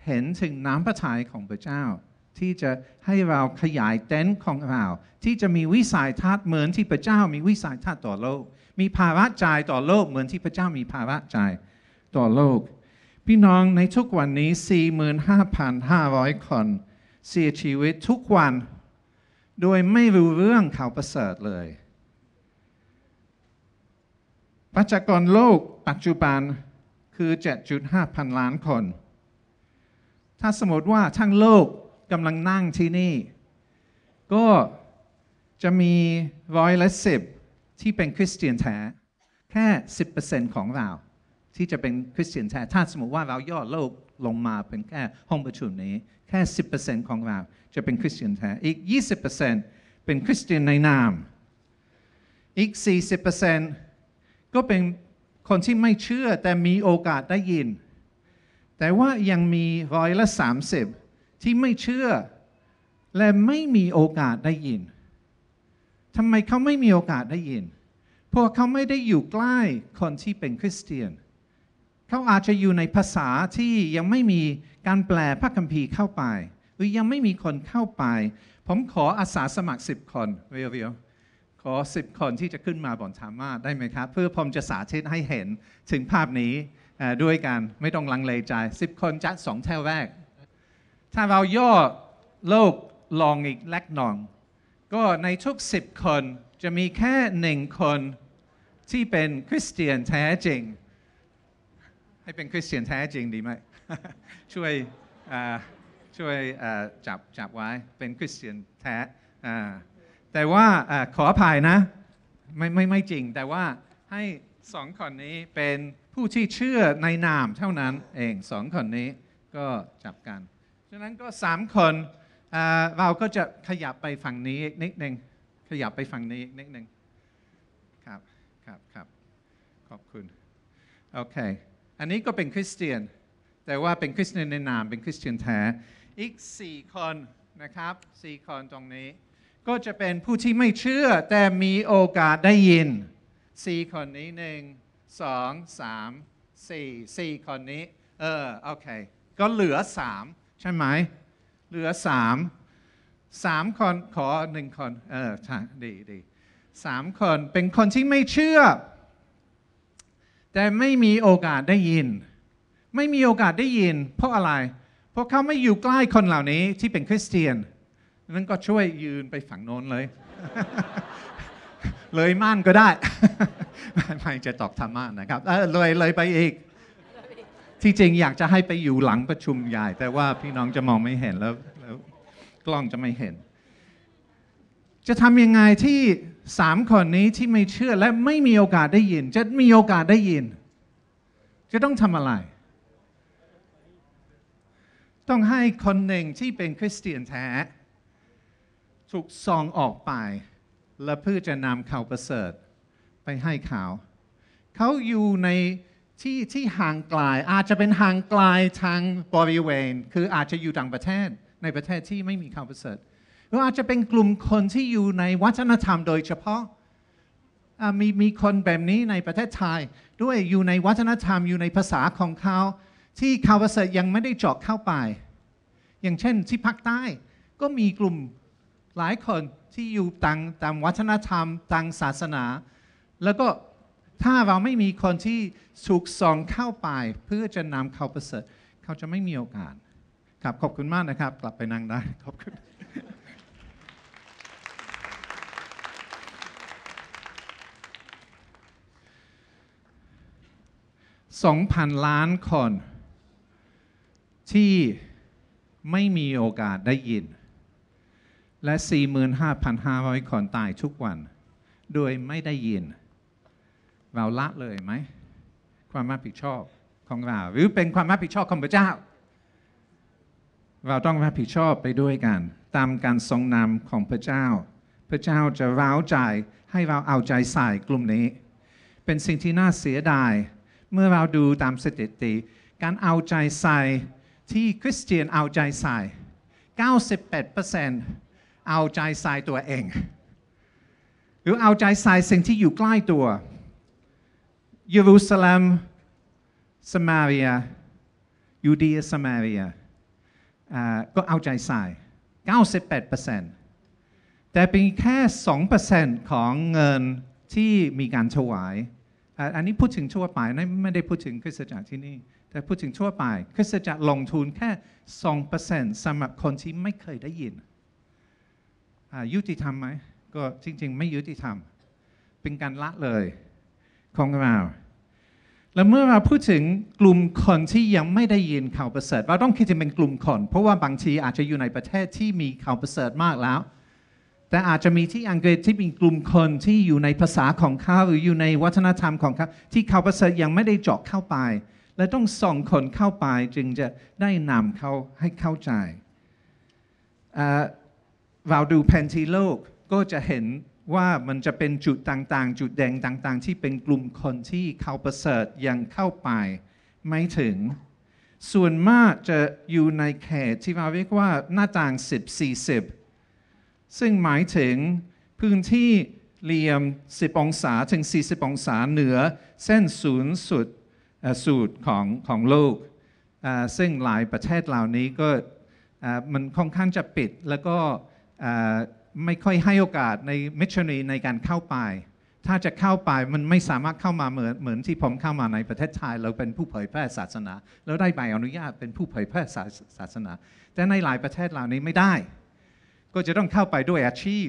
เห็นถึงน้ำพระทัยของพระเจ้า ที่จะให้เราขยายเต็นท์ของเรา ที่จะมีวิสัยทัศน์เหมือนที่พระเจ้า มีวิสัยทัศน์ต่อโลก มีภาวะใจต่อโลกเหมือนที่พระเจ้ามีภาวะใจต่อโลก พี่น้องในทุกวันนี้ 45,500 คนเสียชีวิตทุกวัน โดยไม่รู้เรื่องข่าวประเสริฐเลยประชากรโลกปัจจุบันคือ 7.5 พันล้านคน ถ้าสมมติว่าทั้งโลกกำลังนั่งที่นี่ ก็จะมีร้อยละสิบที่เป็นคริสเตียนแท้ แค่ 10%ของเรา ที่จะเป็นคริสเตียนแท้ ถ้าสมมติว่าเราย่อโลกลงมาเป็นแค่ห้องประชุมนี้แค่ 10%ของเราจะเป็นคริสเตียนแท้ อีก 20%เป็นคริสเตียนในนามอีก40%เก็เป็นคนที่ไม่เชื่อแต่มีโอกาสได้ยิน แต่ว่ายังมีร้อยละสามสิบที่ไม่เชื่อ และไม่มีโอกาสได้ยินทำไมเขาไม่มีโอกาสได้ยิน พวกเขาไม่ได้อยู่ใกล้คนที่เป็นคริสเตียน เขาอาจจะอยู่ในภาษาที่ยังไม่มีการแปลพระคัมภีร์เข้าไปหรือยังไม่มีคนเข้าไปผมขออาสาสมัครสิบคนเร็วๆขอสิบคนที่จะขึ้นมาบนธรรมาได้ไหมครับ เพื่อผมจะสาธิตให้เห็นถึงภาพนี้ด้วยกันไม่ต้องลังเลใจสิบคนจัดสองแถวแรกถ้าเราย่อโลกลองอีกเล็กน้อง ก็ในทุกสิบคนจะมีแค่หนึ่งคนที่เป็นคริสเตียนแท้จริง ให้เป็นคริสเตียน แท้จริงดีไหมช่วยช่วยจับจับไว้เป็นคริสเตียนแท้แต่ว่าอขออภัยนะไม่ไม่ไม่จริง แต่ว่าให้สองคนนี้เป็นผู้ที่เชื่อในนามเท่านั้นเองสองคนนี้ก็จับกัน ฉะนั้นก็สามคนเราก็จะขยับไปฝั่งนี้นิดหนึ่งขยับไปฝั่งนี้นิดหนึ่งครับครับครับขอบคุณโอเค อันนี้ก็เป็นคริสเตียนแต่ว่าเป็นคริสเตียนในนามเป็นคริสเตียนแท้อีกสี่คนนะครับสี่คนตรงนี้ก็จะเป็นผู้ที่ไม่เชื่อ แต่มีโอกาสได้ยินสี่คนนี้หนึ่งสองสามสี่สี่คนนี้เออโอเคก็เหลือสามใช่ไหมเหลือสามสามคนขอหนึ่งคนเออใช่ดีดีสามคนเป็นคนที่ไม่เชื่อ แต่ไม่มีโอกาสได้ยิน ไม่มีโอกาสได้ยิน เพราะอะไรเพราะเขาไม่อยู่ใกล้คนเหล่านี้ที่เป็นคริสเตียนนั้นก็ช่วยยืนไปฝั่งโน้นเลย เลยม่านก็ได้ ไม่จะตอกธรรมะนะครับเลยเลยไปอีก ที่จริงอยากจะให้ไปอยู่หลังประชุมใหญ่ แต่ว่าพี่น้องจะมองไม่เห็นแล้ว แล้วกล้องจะไม่เห็น จะทำยังไงที่สามคนนี้ที่ไม่เชื่อและไม่มีโอกาสได้ยิน จะมีโอกาสได้ยิน จะต้องทำอะไร ต้องให้คนหนึ่งที่เป็นคริสเตียนแท้ถูกส่องออกไปและเพื่อจะนำข่าวประเสริฐไปให้เขาเขาอยู่ใน ที่ที่ห่างไกลอาจจะเป็นห่างไกลทางบริเวณ คืออาจจะอยู่ต่างประเทศในประเทศที่ไม่มีข่าวประเสริฐหรืออาจจะเป็นกลุ่มคนที่อยู่ในวัฒนธรรม โดยเฉพาะมีมีคนแบบนี้ในประเทศไทย ด้วยอยู่ในวัฒนธรรมอยู่ในภาษาของเขาที่ข่าวประเสริฐยังไม่ได้เจาะเข้าไป อย่างเช่นที่ภาคใต้ก็มีกลุ่มหลายคนที่อยู่ต่างต่างวัฒนธรรมต่างศาสนา แล้วก็ถ้าเราไม่มีคนที่ถูกส่องเข้าไป เพื่อจะนำเขาประเสริฐเขาจะไม่มีโอกาส ครับขอบคุณมากนะครับ กลับไปนั่งได้ ขอบคุณสองพันล้านคนที่ไม่มีโอกาสได้ยินและ 45,500คนตายทุกวัน โดยไม่ได้ยิน เราละเลยไหม ความรับผิดชอบของเรา หรือเป็นความรับผิดชอบของพระเจ้า เราต้องรับผิดชอบไปด้วยกัน ตามการทรงนำของพระเจ้า พระเจ้าจะร้าวใจให้เราเอาใจใส่กลุ่มนี้ เป็นสิ่งที่น่าเสียดาย เมื่อเราดูตามสถิติ การเอาใจใส่ที่คริสเตียนเอาใจใส่ 98%เอาใจใส่ตัวเอง หรือเอาใจใส่สิ่งที่อยู่ใกล้ตัว เยรูซาเล็มสมาเรียยูเดียสมาเรียก็เอาใจใส่98%แต่เป็นแค่ 2%ของเงินที่มีการถวายอันนี้พูดถึงทั่วไปไม่ได้พูดถึงคริสตจักรที่นี่แต่พูดถึงทั่วไปคริสตจักรลงทุนแค่2%สำหรับคนที่ไม่เคยได้ยินยุติธรรมไหมก็จริงๆ ไม่ยุติธรรมเป็นการละเลยของเราแล้วเมื่อเราพูดถึงกลุ่มคนที่ยังไม่ได้ยินข่าวประเสริฐเราต้องคิดถึงเป็นกลุ่มคน เพราะว่าบางทีอาจจะอยู่ในประเทศที่มีข่าวประเสริฐมากแล้ว แต่อาจจะมีที่อังกฤษที่มีกลุ่มคนที่อยู่ในภาษาของเขาหรืออยู่ในวัฒนธรรมของเขาที่ข่าวประเสริฐยังไม่ได้เจาะเข้าไปและต้องส่งคนเข้าไปจึงจะได้นำเขาให้เข้าใจเราดูแผนที่โลกก็จะเห็นว่ามันจะเป็นจุดต่างๆ จุดแดงต่างๆ ที่เป็นกลุ่มคนที่เข้าประเสริฐยังเข้าไปไม่ถึง ส่วนมากจะอยู่ในเขตที่เราเรียกว่าหน้าต่าง 10 40 ซึ่งหมายถึงพื้นที่เหลี่ยม 10 องศาถึง 40 องศาเหนือ เส้นศูนย์สุดสูตรของของโลก ซึ่งหลายประเทศเหล่านี้ก็มันค่อนข้างจะปิดแล้วก็ไม่ค่อยให้โอกาสในมิชชันนีในการเข้าไป ถ้าจะเข้าไปมันไม่สามารถเข้ามาเหมือนเหมือนที่ผมเข้ามาในประเทศไทย เราเป็นผู้เผยแพร่ศาสนา แล้วได้ใบอนุญาตเป็นผู้เผยแพร่ศาสนา แต่ในหลายประเทศเหล่านี้ไม่ได้ ก็จะต้องเข้าไปด้วยอาชีพ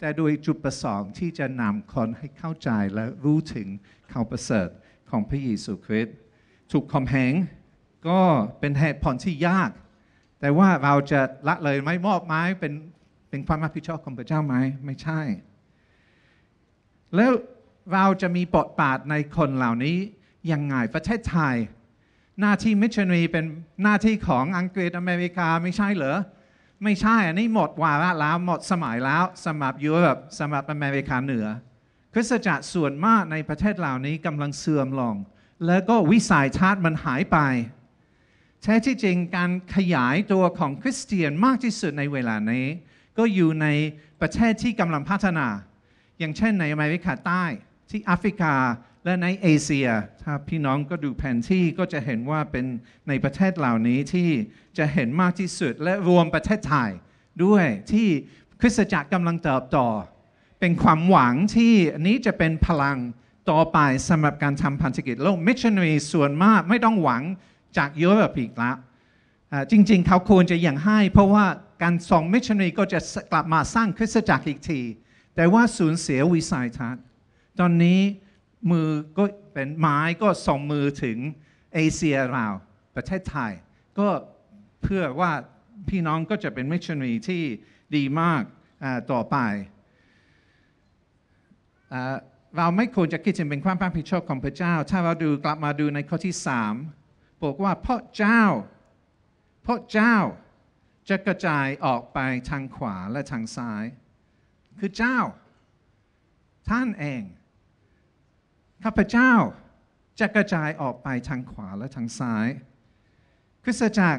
แต่โดยจุดประสงค์ที่จะนำคนให้เข้าใจและรู้ถึงข่าวประเสริฐของพระเยซูคริสต์ถูกคอมแหงก็เป็นเหตุผลที่ยาก แต่ว่าเราจะละเลยไม่มอบไม้เป็นเป็นความรับผิดชอบของพระเจ้าไหมไม่ใช่ แล้วเราจะมีบทบาทในคนเหล่านี้ยังไงประเทศไทย หน้าที่มิชชันนีเป็นหน้าที่ของอังกฤษอเมริกาไม่ใช่เหรอ ไม่ใช่ อันนี้หมดวาระแล้วหมดสมัยแล้วสำหรับยุโรปสำหรับอเมริกาเหนือ คริสตจักรส่วนมากในประเทศเหล่านี้กำลังเสื่อมลงแล้วก็วิสัยทัศน์มันหายไปแท้ที่จริงการขยายตัวของคริสเตียนมากที่สุดในเวลานี้ก็อยู่ในประเทศที่กำลังพัฒนา อย่างเช่นในอเมริกาใต้ที่แอฟริกาและในเอเชีย ถ้าพี่น้องก็ดูแผนที่ก็จะเห็นว่าเป็นในประเทศเหล่านี้ที่จะเห็นมากที่สุด และรวมประเทศไทย ด้วยที่คริสตจักรกำลังเติบโตเป็นความหวังที่อันนี้จะเป็นพลังต่อไปสำหรับการทำพันธกิจโลกมิชชันนารีส่วนมากไม่ต้องหวังจากยุโรปอีกละจริงๆ เขาควรจะอย่างให้เพราะว่าการส่งมิชชันนีก็จะกลับมาสร้างคริสตจักรอีกที แต่ว่าสูญเสียวิสัยทัศน์ตอนนี้มือก็เป็นไม้ก็ส่งมือถึง เอเชียเรา ประเทศไทยก็เพื่อว่าพี่น้องก็จะเป็นมิชชันนีที่ดีมากต่อไป เราไม่ควรจะคิดถึงเป็นความรับผิดชอบของพระเจ้า ถ้าเราดูกลับมาดูในข้อที่ 3 บอกว่าพระเจ้าพระเจ้าจะกระจายออกไปทางขวาและทางซ้าย คือเจ้า ท่านเองข้าพเจ้าจะกระจายออกไปทางขวาและทางซ้ายคือสจาก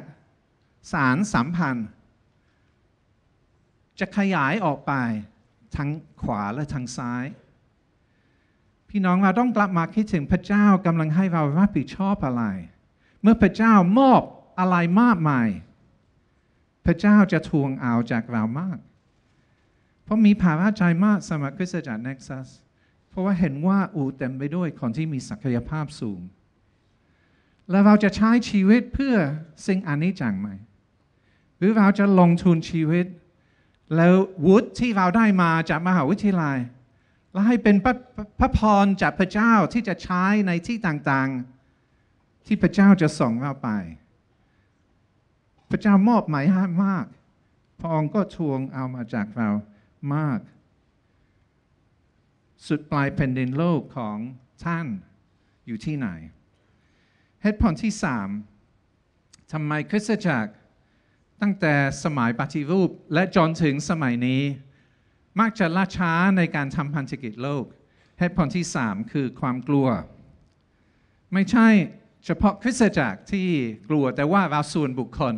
สารสัมพันธ์ จะขยายออกไปทางขวาและทางซ้าย พี่น้องเราต้องกลับมาคิดถึงพระเจ้ากำลังให้เรารับผิดชอบอะไร เมื่อพระเจ้ามอบอะไรมากมายพระเจ้าจะทวงเอาจากเรามาก เพราะมีภาวะใจมากสมัครคริสตจักรเน็กซัสเพราะว่าเห็นว่าอูเต็มไปด้วยคนที่มีศักยภาพสูง แล้วเราจะใช้ชีวิตเพื่อสิ่งอันนี้จังไหม หรือเราจะลงทุนชีวิต แล้ววุฒิที่เราได้มาจากมหาวิทยาลัยแล้วให้เป็นพระพระพรจากพระเจ้าที่จะใช้ในที่ต่างๆที่พระเจ้าจะส่งเราไปพระเจ้ามอบหมายให้มากพระองค์ก็ทวงเอามาจากเรามาก สุดปลายแผ่นดินโลกของท่านอยู่ที่ไหนเหตุผลที่สามทำไมคริสตจักรตั้งแต่สมัยปฏิรูปและจนถึงสมัยนี้มักจะล่าช้าในการทำพันธกิจโลกเหตุผลที่สามคือความกลัว ไม่ใช่เฉพาะคริสตจักรที่กลัวแต่ว่าเราส่วนบุคคล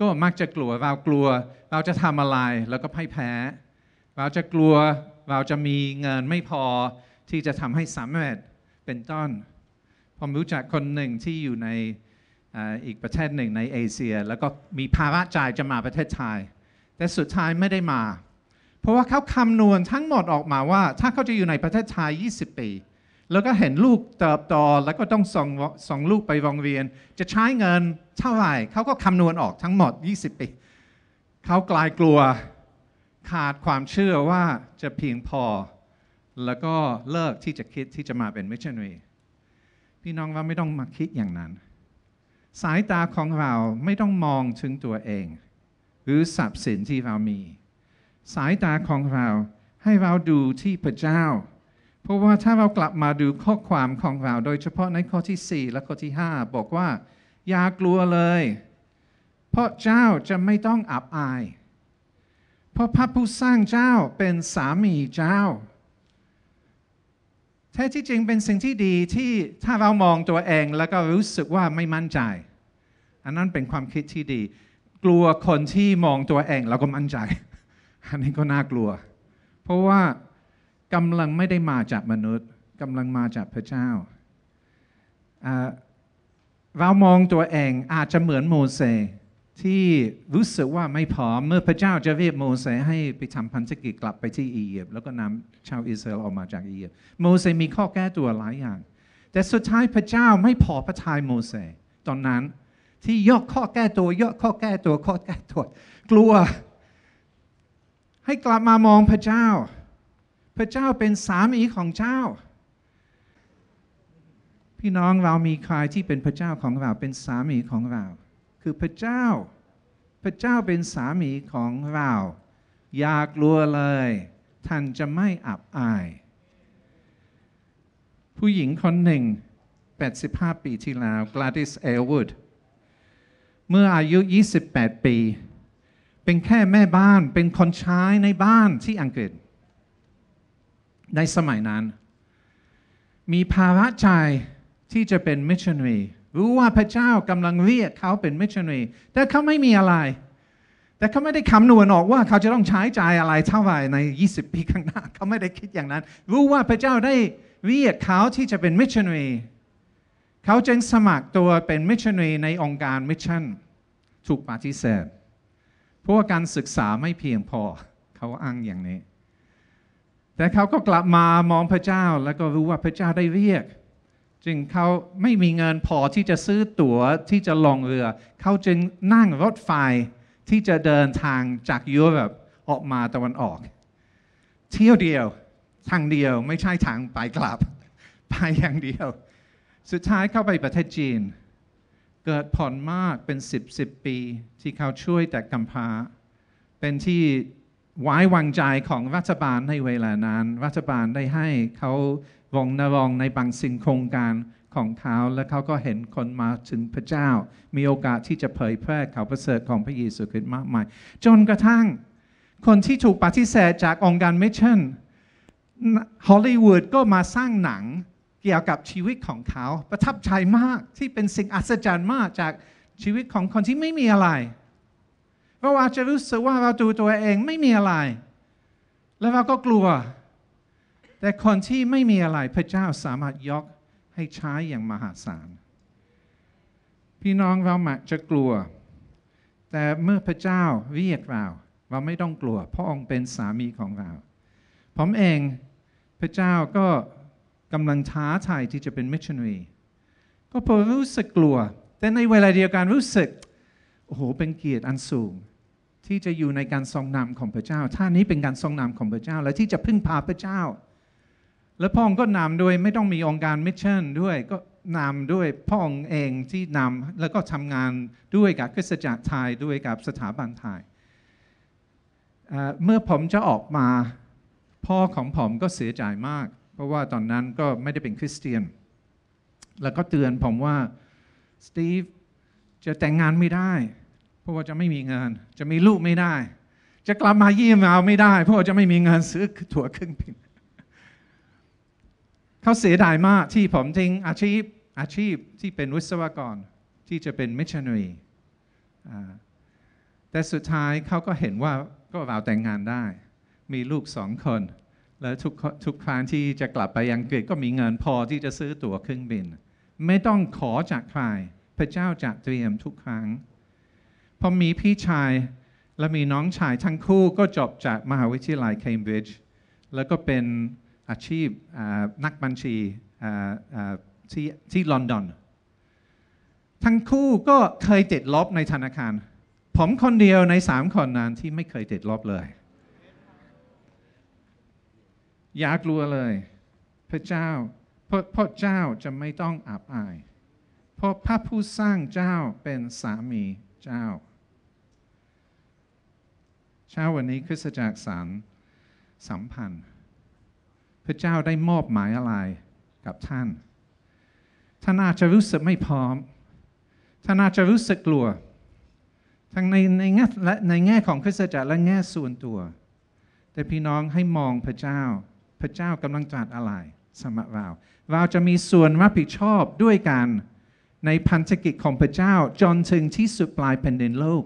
ก็มักจะกลัวเรากลัวเราจะทำอะไรแล้วก็พ่ายแพ้ เราจะกลัว เราจะมีเงินไม่พอที่จะทำให้สำเร็จเป็นต้นผมรู้จักคนหนึ่งที่อยู่ในอีกประเทศหนึ่งในเอเชีย แล้วก็มีภาระจ่ายจะมาประเทศไทย แต่สุดท้ายไม่ได้มา เพราะว่าเขาคำนวณทั้งหมดออกมาว่า ถ้าเขาจะอยู่ในประเทศไทย 20 ปีแล้วก็เห็นลูกเติบโตแล้วก็ต้องส่งส่งลูกไปวงเวียน จะใช้เงินเท่าไหร่เขาก็คำนวณออกทั้งหมด 20 ปีเขากลายกลัวขาดความเชื่อว่าจะเพียงพอ แล้วก็เลิกที่จะคิดที่จะมาเป็นมิชชันนีพี่น้องว่าไม่ต้องมาคิดอย่างนั้น สายตาของเราไม่ต้องมองถึงตัวเอง หรือทรัพย์สินที่เรามี สายตาของเราให้เราดูที่พระเจ้าเพราะว่าถ้าเรากลับมาดูข้อความของเรา โดยเฉพาะในข้อที่4และข้อที่5บอกว่าอย่ากลัวเลย เพราะเจ้าจะไม่ต้องอับอาย เพราะพระผู้สร้างเจ้าเป็นสามีเจ้า แท้ที่จริงเป็นสิ่งที่ดีที่ถ้าเรามองตัวเองแล้วก็รู้สึกว่าไม่มั่นใจ อันนั้นเป็นความคิดที่ดี กลัวคนที่มองตัวเอง แล้วก็มั่นใจ อันนี้ก็น่ากลัว เพราะว่ากำลังไม่ได้มาจากมนุษย์กำลังมาจากพระเจ้าเรามองตัวเองอาจจะเหมือนโมเสสที่รู้สึกว่าไม่พร้อมเมื่อพระเจ้าจะเรียกโมเสสให้ไปทำพันธกิจกลับไปที่อียิปต์แล้วก็นำชาวอิสราเอลออกมาจากอียิปต์โมเสสมีข้อแก้ตัวหลายอย่าง แต่สุดท้ายพระเจ้าไม่พอพระทัยโมเสสตอนนั้นที่ยกข้อแก้ตัวยกข้อแก้ตัวข้อแก้ตัวกลัว ให้กลับมามองพระเจ้าพระเจ้าเป็นสามีของเจ้า พี่น้องเรามีใครที่เป็นพระเจ้าของเราเป็นสามีของเรา คือพระเจ้า พระเจ้าเป็นสามีของเรา อยากลัวเลย ท่านจะไม่อับอาย ผู้หญิงคนหนึ่ง85ปีที่แล้ว Gladys Elwood เมื่ออายุ 28 ปี เป็นแค่แม่บ้าน เป็นคนใช้ในบ้านที่อังกฤษในสมัยนั้น มีภาระใจที่จะเป็นมิชชันนีรู้ว่าพระเจ้ากำลังเรียกเขาเป็นมิชชันนีแต่เขาไม่มีอะไร แต่เขาไม่ได้คำนวณออกว่าเขาจะต้องใช้ใจอะไรเท่าไหร่ใน 20 ปีข้างหน้า เขาไม่ได้คิดอย่างนั้น รู้ว่าพระเจ้าได้เรียกเขาที่จะเป็นมิชชันนีเขาจึงสมัครตัวเป็นมิชชันนีในองค์การมิชชันถูกปฏิเสธเพราะการศึกษาไม่เพียงพอเขาอ้างอย่างนี้แต่เขาก็กลับมามองพระเจ้า แล้วก็รู้ว่าพระเจ้าได้เรียก จึงเขาไม่มีเงินพอที่จะซื้อตั๋วที่จะลงเรือ เขาจึงนั่งรถไฟที่จะเดินทางจากยุโรปออกมาตะวันออก เที่ยวเดียวทางเดียวไม่ใช่ทางไปกลับไปอย่างเดียว สุดท้ายเข้าไปประเทศจีน เกิดผ่อนมากเป็น10บสปี ที่เขาช่วยแต่ กำพร้าเป็นที่ไว้วางใจของรัฐบาลในเวลานั้น รัฐบาลได้ให้เขาวองนรองในบางสิ่งโครงการของเขาและเขาก็เห็นคนมาถึงพระเจ้า มีโอกาสที่จะเผยแพร่ข่าวประเสริฐของพระเยซูคริสต์มากมายจนกระทั่งคนที่ถูกปฏิเสธจากองค์การมิชชั่นฮอลลีวูดก็มาสร้างหนังเกี่ยวกับชีวิตของเขาประทับใจมากที่เป็นสิ่งอัศจรรย์มากจากชีวิตของคนที่ไม่มีอะไรก็าอาจจะรู้สึกว่าเราดูตัวเองไม่มีอะไร แล้วเราก็กลัว แต่คนที่ไม่มีอะไร พระเจ้าสามารถยกให้ใช้อย่างมหาศาล พี่น้องเรามักจะกลัว แต่เมื่อพระเจ้าเรียกเราเราไม่ต้องกลัวพระองค์เป็นสามีของเราผมเองพระเจ้าก็กำลังท้าทายที่จะเป็นมิชชันนีก็พอรู้สึกกลัว แต่ในเวลาเดียวกันรู้สึกโอ้โหเป็นเกียรติอันสูงที่จะอยู่ในการทรงนำของพระเจ้าท่านี้เป็นการทรงนำของพระเจ้า และที่จะพึ่งพาพระเจ้า และพ่อองก็นำด้วยไม่ต้องมีองค์การมิชชั่นด้วยก็นำด้วยพ่อองเองที่นำ แล้วก็ทำงานด้วยกับคริสตจักรไทยด้วยกับสถาบันไทยเมื่อผมจะออกมาพ่อของผมก็เสียใจมาก เพราะว่าตอนนั้นก็ไม่ได้เป็นคริสเตียน แล้วก็เตือนผมว่าสตีฟจะแต่งงานไม่ได้ราะว่าจะไม่มีเงินจะมีลูกไม่ได้ จะกลับมายี่ยมเาไม่ได้เพราะว่าจะไม่มีเงินซื้อตั๋วเครื่องบินเขาเสียดายมากที่ผมทิ้งอาชีพอาชีพที่เป็นวิศวกรที่จะเป็นมิชชันนรีแต่สุดท้ายเขาก็เห็นว่าก็ว่าวแต่งงานได้ มีลูกสองคน แล้วทุกทุกครั้งที่จะกลับไปยังกฤษก็มีเงินพอที่จะซื้อตั๋วเครื่องบิน ไม่ต้องขอจากใคร พระเจ้าจะเตรียมทุกครั้งพอมีพี่ชายและมีน้องชายทั้งคู่ก็จบจากมหาวิทยาลัยเคมบริดจ์แล้วก็เป็นอาชีพนักบัญชีที่ที่ลอนดอนทั้งคู่ก็เคยติดลบในธนาคาร ผมคนเดียวในสามคนนั้นที่ไม่เคยติดลบเลยอยากลัวเลย พระเจ้าพระะเจ้าจะไม่ต้องอับอายเพราะพระผู้สร้างเจ้าเป็นสามีเจ้าเช้าวันนี้คริสตจักรสารสัมพันธ์ พระเจ้าได้มอบหมายอะไรกับท่านท่านอาจจะรู้สึกไม่พร้อมท่านอาจจะรู้สึกกลัวทั้งในในแง่และในแง่ของคริสตจักรและแง่ส่วนตัว แต่พี่น้องให้มองพระเจ้า พระเจ้ากำลังจัดอะไร สมะราเราจะมีส่วนรับผิดชอบด้วยกันในพันธกิจของพระเจ้าจนถึงที่สุดปลายแผ่นดินโลก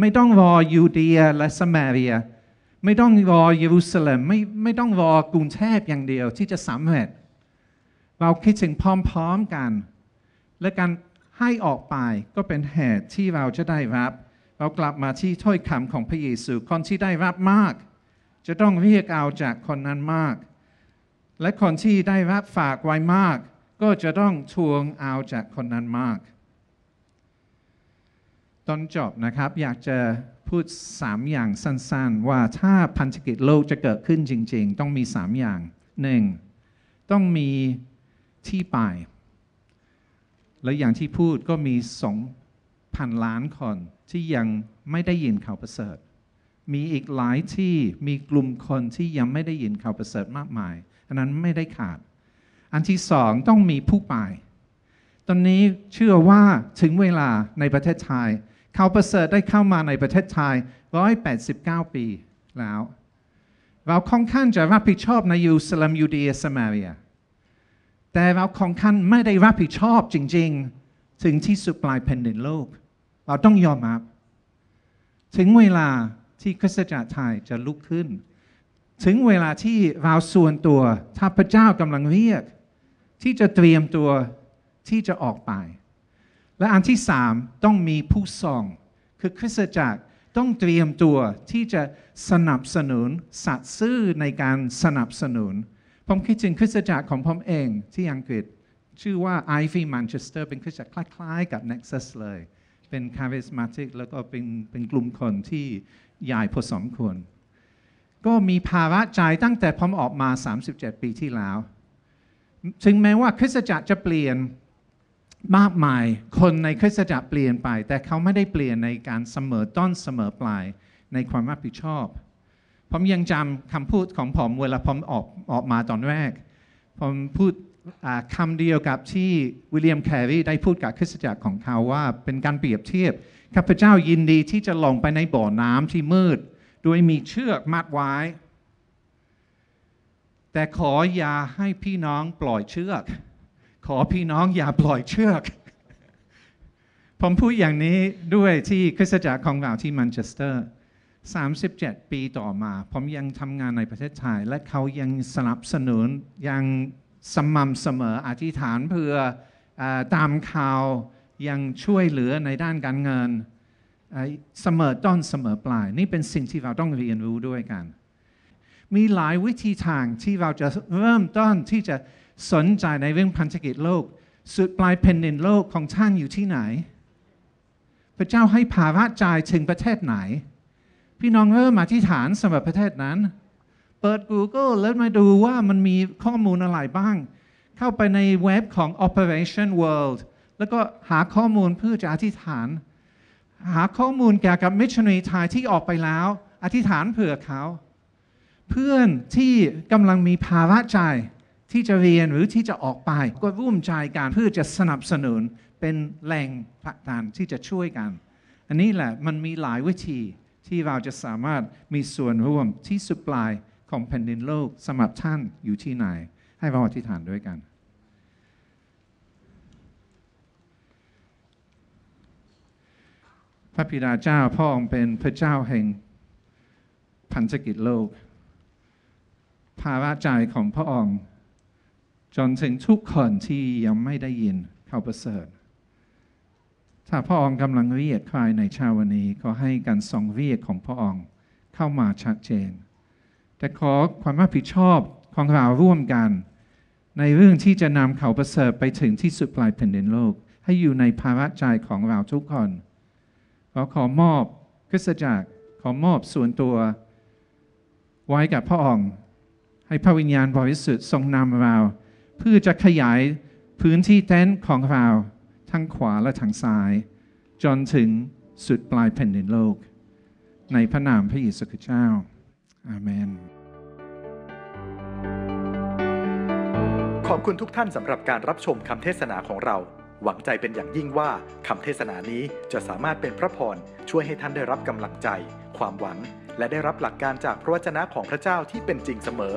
ไม่ต้องรอยูเดียและสมาเรีย ไม่ต้องรอเยรูซาเล็มไม่ไม่ต้องรอกรุงเทพอย่างเดียวที่จะสำเร็จเราคิดถึงพร้อม ๆ กัน และการให้ออกไปก็เป็นแหตุที่เราจะได้รับ เรากลับมาที่ถ้อยคำของพระเยซู คนที่ได้รับมาก จะต้องเรียกเอาจากคนนั้นมาก และคนที่ได้รับฝากไว้มาก ก็จะต้องทวงเอาจากคนนั้นมากตอนจบนะครับอยากจะพูด 3 อย่างสั้น ๆ ว่าถ้าพันธกิจโลกจะเกิดขึ้นจริงๆ ต้องมี3อย่าง 1. ต้องมีที่ไปและอย่างที่พูดก็มี2พันล้านคนที่ยังไม่ได้ยินข่าวประเสริฐมีอีกหลายที่มีกลุ่มคนที่ยังไม่ได้ยินข่าวประเสริฐมากมาย อันนั้นไม่ได้ขาด อันที่สองต้องมีผู้ไป ตอนนี้เชื่อว่าถึงเวลาในประเทศไทยเขาประเสริฐได้เข้ามาในประเทศไทย 189 ปีแล้ว เราค่อนข้างจะรับผิดชอบในยูสลัมยูเดียสมาเรีย แต่เราค่อนข้างไม่ได้รับผิดชอบจริงๆ ถึงที่สุดปลายแผ่นดินโลก เราต้องยอมรับ ถึงเวลาที่คริสตจักรไทยจะลุกขึ้น ถึงเวลาที่เราส่วนตัวถ้าพระเจ้ากำลังเรียก ที่จะเตรียมตัวที่จะออกไปและอันที่สามต้องมีผู้ส่อง คือคริสตจักรต้องเตรียมตัวที่จะสนับสนุนสัตว์ซื่อในการสนับสนุนผมคิดถึงคริสตจักรของผมเองที่อังกฤษ ชื่อว่า Ivy Manchester เป็นคริสตจักรคล้ายๆ กับ Nexus เลย เป็น charismatic แล้วก็เป็นเป็นกลุ่มคนที่ใหญ่พอสมควรก็มีภาระใจตั้งแต่ผมออกมา 37 ปีที่แล้ว ถึงแม้ว่าคริสตจักรจะเปลี่ยนมากมายคนในคริสตจักรเปลี่ยนไป แต่เขาไม่ได้เปลี่ยนในการเสมอต้นเสมอปลายในความรับผิดชอบผมยังจำคำพูดของผมเวลาผมออกออกมาตอนแรกผมพูดคำเดียวกับที่วิลเลียมแคร์รีได้พูดกับคริสตจักรของเขาว่าเป็นการเปรียบเทียบข้าพเจ้ายินดีที่จะลงไปในบ่อน้าที่มืดโดยมีเชือกมัดไว้ แต่ขออย่าให้พี่น้องปล่อยเชือกขอพี่น้องอย่าปล่อยเชือก ผมพูดอย่างนี้ด้วยที่คริสตจักรของเราที่แมนเชสเตอร์37 ปีต่อมา ผมยังทำงานในประเทศไทยและเขายังสนับสนุนยังสม่ำเสมออธิษฐานเพื่ออตามข่าวยังช่วยเหลือในด้านการเงิน เสมอต้นเสมอปลาย นี่เป็นสิ่งที่เราต้องเรียนรู้ด้วยกัน มีหลายวิธีทางที่เราจะเริ่มต้นที่จะสนใจในเรื่องพันธกิจโลกสุดปลายแผ่นดินโลกของท่านอยู่ที่ไหน พระเจ้าให้ภาระจ่ายถึงประเทศไหน พี่น้องเริ่มอธิษฐานสำหรับประเทศนั้น เปิด Google แล้วมาดูว่ามันมีข้อมูลอะไรบ้าง เข้าไปในเว็บของ Operation World แล้วก็หาข้อมูลเพื่อจะอธิษฐาน หาข้อมูลเกี่ยวกับมิชชันนีไทยที่ออกไปแล้ว อธิษฐานเผื่อเขา เพื่อนที่กำลังมีภาระใจที่จะเรียนหรือที่จะออกไปก็ร่วมใจกันเพื่อจะสนับสนุนเป็นแรงผลักดันที่จะช่วยกัน อันนี้แหละมันมีหลายวิธีที่เราจะสามารถมีส่วนร่วมที่สุดปลายของแผ่นดินโลกสำหรับท่านอยู่ที่ไหน ให้เราอธิษฐานด้วยกัน พระพิดาเจ้าพ่อองค์เป็นพระเจ้าแห่งพันธกิจโลกภาระใจของพระองค์จนถึงทุกคนที่ยังไม่ได้ยินเขาประเสริฐ ถ้าพระองค์กำลังเรียกใครในชาวันนี้ก็ให้การ่องเรียกของพระองค์เข้ามาชัดเจน แต่ขอความรับผิดชอบของเราร่วมกัน ในเรื่องที่จะนำเขาประเสริฐไปถึงที่สุดปลายแผ่นดินโลก ให้อยู่ในภาระใจของเราทุกคนเราขอมอบคริสตจักรขอมอบส่วนตัว ไว้กับพระองค์ให้พระวิญญาณบริสุทธิ์ทรงนำเราเพื่อจะขยายพื้นที่เต็นท์ของเราทั้งขวาและทางซ้ายจนถึงสุดปลายแผ่นดินโลก ในพระนามพระเยซูคริสต์เจ้า อาเมน ขอบคุณทุกท่านสำหรับการรับชมคำเทศนาของเรา หวังใจเป็นอย่างยิ่งว่าคำเทศนานี้จะสามารถเป็นพระพรช่วยให้ท่านได้รับกำลังใจ ความหวัง และได้รับหลักการจากพระวจนะของพระเจ้าที่เป็นจริงเสมอ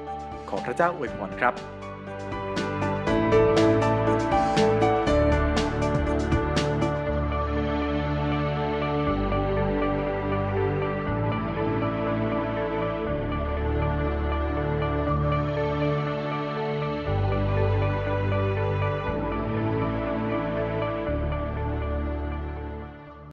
ขอพระเจ้าอวยพรครับ